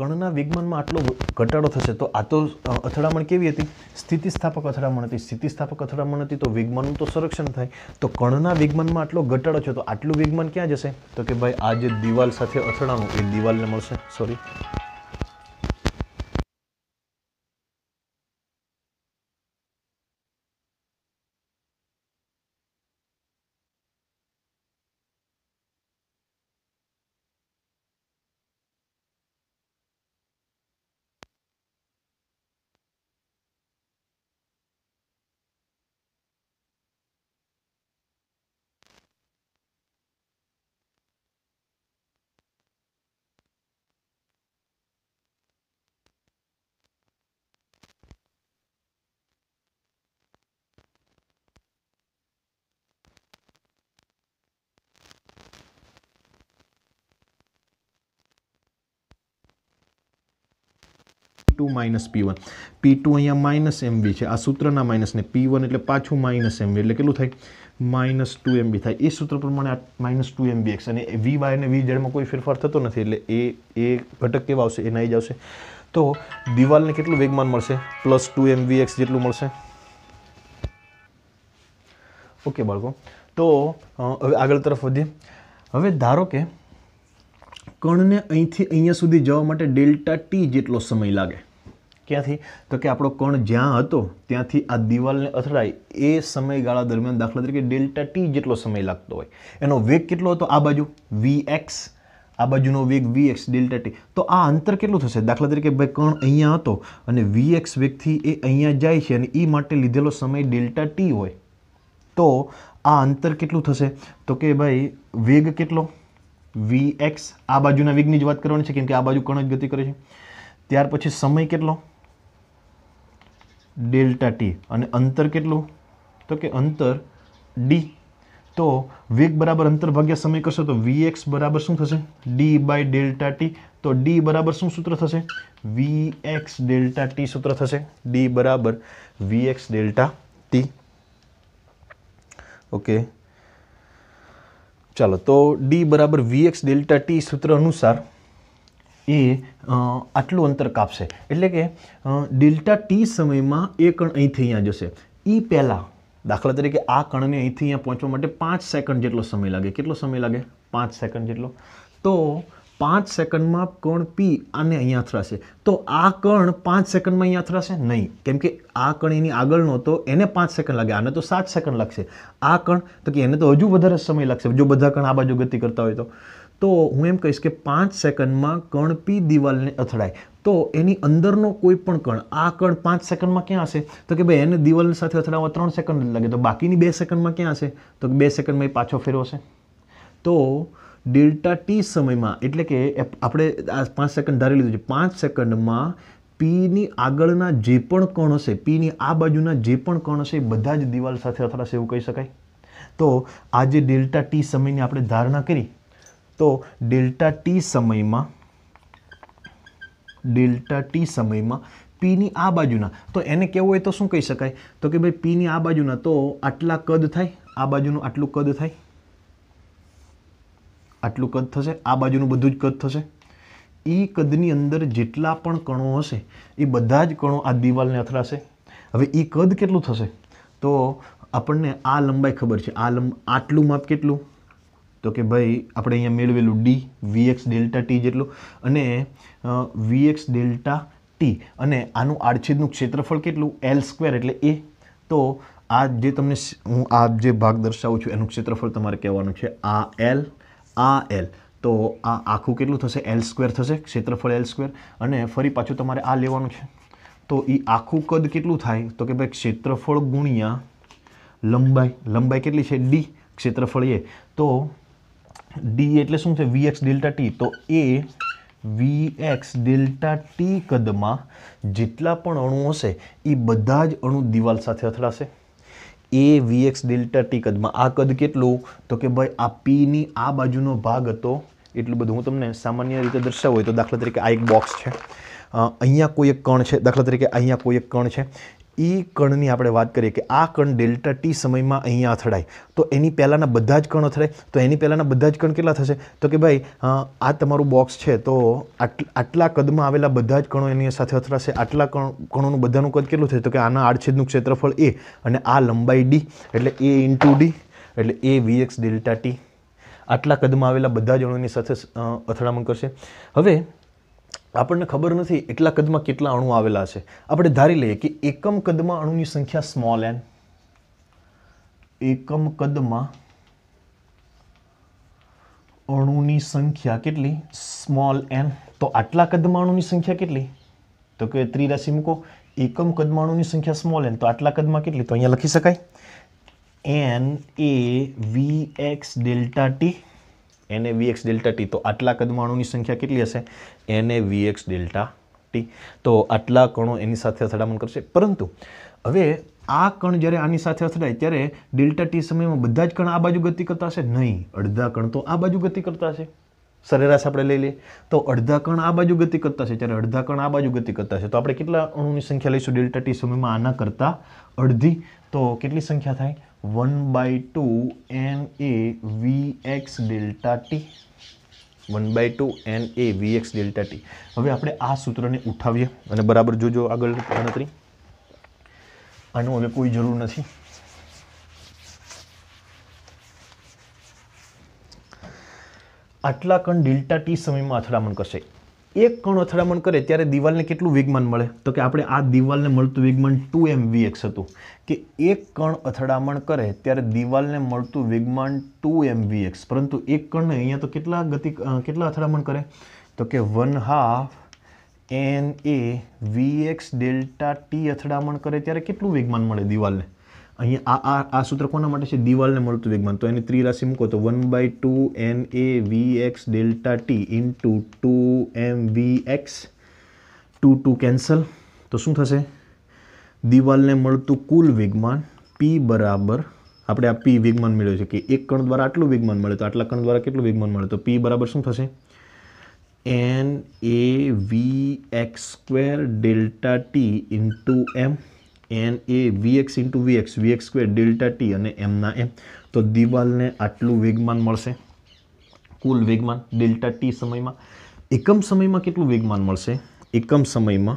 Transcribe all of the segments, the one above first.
કણના વિગમનમાં આટલો ઘટાડો થશે તો આ તો અથડામણ કેવી હતી સ્થિતિસ્થાપક અથડામણ હતી સ્થિતિસ્થાપક અથડામણ હતી તો વિગમનનું તો સંરક્ષણ થાય તો કણના વિગમનમાં આટલો ઘટાડો છે તો આટલું વિગમન ક્યાં જશે તો કે ભાઈ આ જે દિવાલ સાથે અથડાણું એ દિવાલને મળશે sorry two minus P one P two અહીંયા માઇનસ એમબી છે આ સૂત્રના માઇનસને પી વન એટલે પાછું માઇનસ એમબી એટલે કેટલું થાય માઇનસ ટુ એમબી થાય એ સૂત્ર પ્રમાણે આ માઇનસ ટુ એમબી એક્સ અને વી વાય અને વી ઝેડમાં કોઈ ફેરફાર થતો નથી એટલે એ એ ઘટક કેવા આવશે એના જ આવશે તો દિવાલને કેટલું વેગમાન મળશે પ્લસ ટુ એમવી એક્સ જેટલું મળશે ઓકે બાળકો તો હવે આગળ તરફ વધીએ હવે ધારો કે કણને અહીંથી અહીંયા સુધી જવા માટે ડેલ્ટા ટી જેટલો સમય લાગે ક્યાંથી તો કે આપણો કણ જ્યાં હતો ત્યાંથી આ દિવાલને અથડાય એ સમયગાળા દરમિયાન દાખલા તરીકે ડેલ્ટા ટી જેટલો સમય લાગતો હોય એનો વેગ કેટલો હતો આ બાજુ વી એક્સ આ બાજુનો વેગ વી એક્સ ડેલ્ટા ટી તો આ અંતર કેટલું થશે દાખલા તરીકે ભાઈ કણ અહીંયા હતો અને વી એક્સ વેગથી એ અહીંયા જાય છે અને એ માટે લીધેલો સમય ડેલ્ટા ટી હોય તો આ અંતર કેટલું થશે તો કે ભાઈ વેગ કેટલો વી એક્સ આ બાજુના વેગની જ વાત કરવાની છે કેમ કે આ બાજુ કણ જ ગતિ કરે છે ત્યાર પછી સમય કેટલો ડેલ્ટા ટી અને અંતર કેટલું તો કે અંતર ડી તો વેગ બરાબર અંતર ભાગ્યા સમય કરશો તો વી એક્સ બરાબર શું થશે ડી બાય ડેલ્ટા ટી તો ડી બરાબર શું સૂત્ર થશે વી એક્સ ડેલ્ટા ટી સૂત્ર થશે ડી બરાબર V X delta T okay ચાલો તો ડી બરાબર વી એક્સ ડેલ્ટા ટી સૂત્ર અનુસાર એ આટલું અંતર કાપશે એટલે કે ડેલ્ટા ટી સમયમાં એ કણ અહીંથી અહીંયા જશે એ પહેલાં દાખલા તરીકે આ કણને અહીંથી અહીંયા પહોંચવા માટે પાંચ સેકન્ડ જેટલો સમય લાગે કેટલો સમય લાગે પાંચ સેકન્ડ જેટલો તો પાંચ સેકન્ડમાં કણ પી આને અહીંયા અથડાશે તો આ કણ પાંચ સેકન્ડમાં અહીંયા અથડાશે નહીં કેમ કે આ કણ એની આગળનો હતો એને પાંચ સેકન્ડ લાગે આને તો સાત સેકન્ડ લાગશે આ કણ તો કે એને તો હજુ વધારે સમય લાગશે જો બધા કણ આ બાજુ ગતિ કરતા હોય તો તો હું એમ કહીશ કે પાંચ સેકન્ડમાં કણ પી દિવાલને અથડાય તો એની અંદરનો કોઈ પણ કણ આ કણ પાંચ સેકન્ડમાં ક્યાં હશે તો કે ભાઈ એને દિવાલની સાથે અથડાવવા ત્રણ સેકન્ડ લાગે તો બાકીની બે સેકન્ડમાં ક્યાં હશે તો બે સેકન્ડમાં એ પાછો ફેરવશે તો ડેલ્ટા ટી સમયમાં એટલે કે આપણે આ પાંચ સેકન્ડ ધારી લીધું છે પાંચ સેકન્ડમાં પીની આગળના જે પણ કણ હશે પીની આ બાજુના જે પણ કણ હશે એ બધા જ દિવાલ સાથે અથડાશે એવું કહી શકાય તો આજે ડેલ્ટા ટી સમયની આપણે ધારણા કરી તો ડેલ્ટા ટી સમયમાં ડેલ્ટા ટી સમયમાં પીની આ બાજુના તો એને કેવું હોય તો શું કહી શકાય તો કે ભાઈ પીની આ બાજુના તો આટલા કદ થાય આ બાજુનું આટલું કદ થાય આટલું કદ થશે આ બાજુનું બધું જ કદ થશે એ કદની અંદર જેટલા પણ કણો હશે એ બધા જ કણો આ દિવાલને અથડાશે હવે એ કદ કેટલું થશે તો આપણને આ લંબાઈ ખબર છે આ લંબ આટલું માપ કેટલું તો કે ભાઈ આપણે અહીંયા મેળવેલું ડી વીએક્સ ડેલ્ટા ટી જેટલું અને વીએક્સ ડેલ્ટા ટી અને આનું આડછેદનું ક્ષેત્રફળ કેટલું એલ સ્ક્વેર એટલે એ તો આ જે તમને હું આ જે ભાગ દર્શાવું છું એનું ક્ષેત્રફળ તમારે કહેવાનું છે આ એલ આ એલ તો આ આખું કેટલું થશે એલ સ્ક્વેર થશે ક્ષેત્રફળ એલ સ્ક્વેર અને ફરી પાછું તમારે આ લેવાનું છે તો એ આખું કદ કેટલું થાય તો કે ભાઈ ક્ષેત્રફળ ગુણ્યા લંબાઈ લંબાઈ કેટલી છે ડી ક્ષેત્રફળ એ તો ડી એટલે શું છે વીએક્સ ડેલ્ટા ટી તો એ વીએક્સ ડેલ્ટા ટી કદમાં જેટલા પણ અણુ હશે એ બધા જ અણુ દિવાલ સાથે અથડાશે એ વીએક્સ ડેલ્ટા ટી કદમાં આ કદ કેટલું તો કે ભાઈ આ પીની આ બાજુનો ભાગ હતો એટલું બધું હું તમને સામાન્ય રીતે દર્શાવું હોય તો દાખલા તરીકે આ એક બોક્સ છે અહીંયા કોઈ એક કણ છે દાખલા તરીકે અહીંયા કોઈ એક કણ છે એ કણની આપણે વાત કરીએ કે આ કણ ડેલ્ટા ટી સમયમાં અહીંયા અથડાય તો એની પહેલાંના બધા જ કણ અથડાય તો એની પહેલાંના બધા જ કણ કેટલા થશે તો કે ભાઈ આ તમારું બોક્સ છે તો આટલા કદમાં આવેલા બધા જ કણો એની સાથે અથડાશે આટલા કણ કણોનું બધાનું કદ કેટલું થશે તો કે આના આડછેદનું ક્ષેત્રફળ એ અને આ લંબાઈ ડી એટલે એ ઇન્ટુ ડી એટલે એ વીએક્સ ડેલ્ટા ટી આટલા કદમાં આવેલા બધા જ જણોની સાથે અથડામણ કરશે હવે આપણને ખબર નથી એટલા કદમાં કેટલા અણુ આવેલા છે આપણે ધારી લઈએ કે એકમ કદમાં અણુની સંખ્યા સ્મોલ એન એકમ કદમાં અણુની સંખ્યા કેટલી સ્મોલ એન તો આટલા કદમાં અણુની સંખ્યા કેટલી તો કે ત્રિરાશિ મૂકો એકમ કદમાં અણુની સંખ્યા સ્મોલ એન તો આટલા કદમાં કેટલી તો અહીંયા લખી શકાય N A V X delta T એને વી એક્સ ડેલ્ટા ટી તો આટલા કદમાણુની સંખ્યા કેટલી હશે એને વી એક્સ ડેલ્ટા ટી તો આટલા કણો એની સાથે અથડામણ કરશે પરંતુ હવે આ કણ જ્યારે આની સાથે અથડાય ત્યારે ડેલ્ટા ટી સમયમાં બધા જ કણ આ બાજુ ગતિ કરતા હશે નહીં અડધા કણ તો આ બાજુ ગતિ કરતા હશે સરેરાશ આપણે લઈ લઈએ તો અડધા કણ આ બાજુ ગતિ કરતા હશે જ્યારે અડધા કણ આ બાજુ ગતિ કરતા હશે તો આપણે કેટલા અણુની સંખ્યા લઈશું ડેલ્ટા ટી સમયમાં આના કરતાં અડધી તો કેટલી સંખ્યા થાય one by two N A V X delta T one by two N A V X delta T હવે આપણે આ સૂત્રને ઉઠાવીએ અને બરાબર જોજો આગળ ગણતરી આનું હવે કોઈ જરૂર નથી આટલા કણ ડેલ્ટા ટી સમયમાં અથડામણ કરશે એક કણ અથડામણ કરે ત્યારે દિવાલને કેટલું વેગમાન મળે તો કે આપણે આ દિવાલને મળતું વેગમાન ટુ એમ હતું કે એક કણ અથડામણ કરે ત્યારે દિવાલને મળતું વેગમાન ટુ એમ વીએક્સ પરંતુ એક કણને અહીંયા તો કેટલા ગતિ કેટલા અથડામણ કરે તો કે one half N A V X delta T અથડામણ કરે ત્યારે કેટલું વેગમાન મળે દિવાલને અહીંયા આ આ આ સૂત્ર કોના માટે છે દિવાલને મળતું વેગમાન તો એની ત્રિરાશિ મૂકો તો one by two N A V X delta T into two M V X two two cancel તો શું થશે દિવાલને મળતું કુલ વેગમાન પી બરાબર આપણે આ પી વેગમાન મેળવ્યું છે કે એક કણ દ્વારા આટલું વેગમાન મળે તો આટલા કણ દ્વારા કેટલું વેગમાન મળે તો પી બરાબર શું થશે N A V X square delta T into M N A V VX into V X square delta T અને એમના એમ તો દિવાલને આટલું વેગમાન મળશે કુલ વેગમાન ડેલ્ટા ટી સમયમાં એકમ સમયમાં કેટલું વેગમાન મળશે એકમ સમયમાં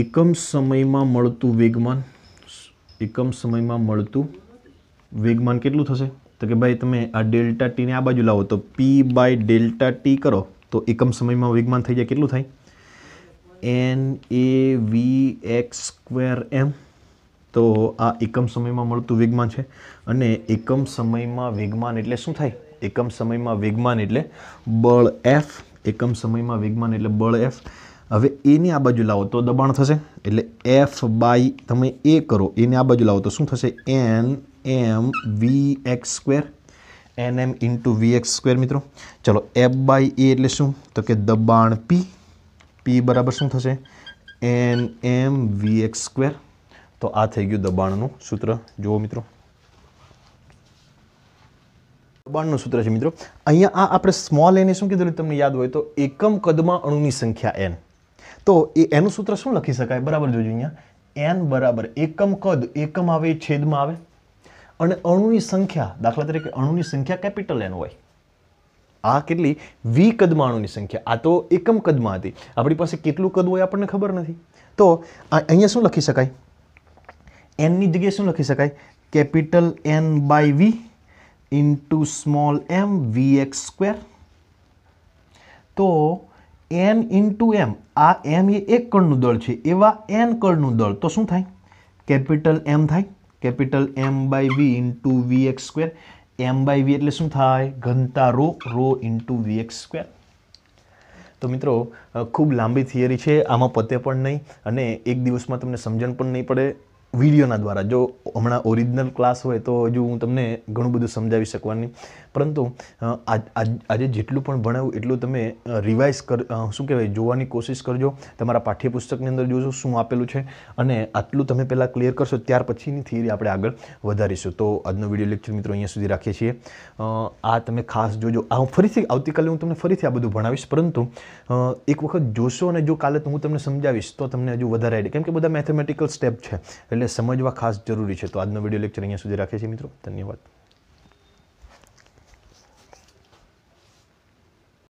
એકમ સમયમાં મળતું વેગમાન એકમ સમયમાં મળતું વેગમાન કેટલું થશે તો કે ભાઈ તમે આ ડેલ્ટા ટીને આ બાજુ લાવો તો પી બાય ડેલ્ટા ટી કરો તો એકમ સમયમાં વેગમાન થઈ જાય કેટલું થાય N A V X square M તો આ એકમ સમયમાં મળતું વેગમાન છે અને એકમ સમયમાં વેગમાન એટલે શું થાય એકમ સમયમાં વેગમાન એટલે બળ એફ એકમ સમયમાં વેગમાન એટલે બળ એફ હવે એને આ બાજુ લાવો તો દબાણ થશે એટલે એફ બાય તમે એ કરો એને આ બાજુ લાવો તો શું થશે N M V X square N M into V X square મિત્રો ચલો એફ બાય એ એટલે શું તો કે દબાણ પી પી બરાબર શું થશે N M V X square તો આ થઈ ગયું દબાણનું સૂત્ર જુઓ મિત્રો દબાણનું સૂત્ર છે મિત્રો અહીંયા આ આપણે સ્મોલ એને શું કીધું તમને યાદ હોય તો એકમ કદમાં અણુની સંખ્યા એન તો એ એનું સૂત્ર શું લખી શકાય બરાબર જોજો અહીંયા એન બરાબર એકમ કદ એકમ આવે છેદમાં આવે અને અણુની સંખ્યા દાખલા તરીકે અણુની સંખ્યા કેપિટલ એન હોય આ કેટલી વી કદમાણુની સંખ્યા આ તો એકમ કદમાં હતી આપણી પાસે કેટલું કદ હોય આપણને ખબર નથી તો અહીંયા શું લખી શકાય એનની જગ્યાએ શું લખી શકાય capital N by V into small M V X square તો એન ઇન્ટુ એમ આ એમ એ એક કણનું દળ છે એવા એન કણનું દળ તો શું થાય કેપિટલ એમ થાય capital M by V into V X square M by V એટલે શું થાય ઘનતા rho rho into VX square તો મિત્રો ખૂબ લાંબી થિયરી છે આમાં પતે પણ નહીં અને એક દિવસમાં તમને સમજણ પણ નહીં પડે વિડીયોના દ્વારા જો હમણાં ઓરિજિનલ ક્લાસ હોય તો હજુ હું તમને ઘણું બધું સમજાવી શકવાની પરંતુ આજે જેટલું પણ ભણાવ્યું એટલું તમે રિવાઇઝ કર શું કહેવાય જોવાની કોશિશ કરજો તમારા પાઠ્યપુસ્તકની અંદર જોશો શું આપેલું છે અને આટલું તમે પહેલાં ક્લિયર કરશો ત્યાર પછીની થિયરી આપણે આગળ વધારીશું તો આજનો વિડીયો લેક્ચર મિત્રો અહીંયા સુધી રાખીએ છીએ આ તમે ખાસ જોજો આ ફરીથી આવતીકાલે હું તમને ફરીથી આ બધું ભણાવીશ પરંતુ એક વખત જોશો અને જો કાલે તો હું તમને સમજાવીશ તો તમને હજુ વધારે આઈડિયા કેમ કે બધા મેથેમેટિકલ સ્ટેપ છે એટલે સમજવા ખાસ જરૂરી છે તો આજનો વિડીયો લેક્ચર અહીંયા સુધી રાખીએ છીએ મિત્રો ધન્યવાદ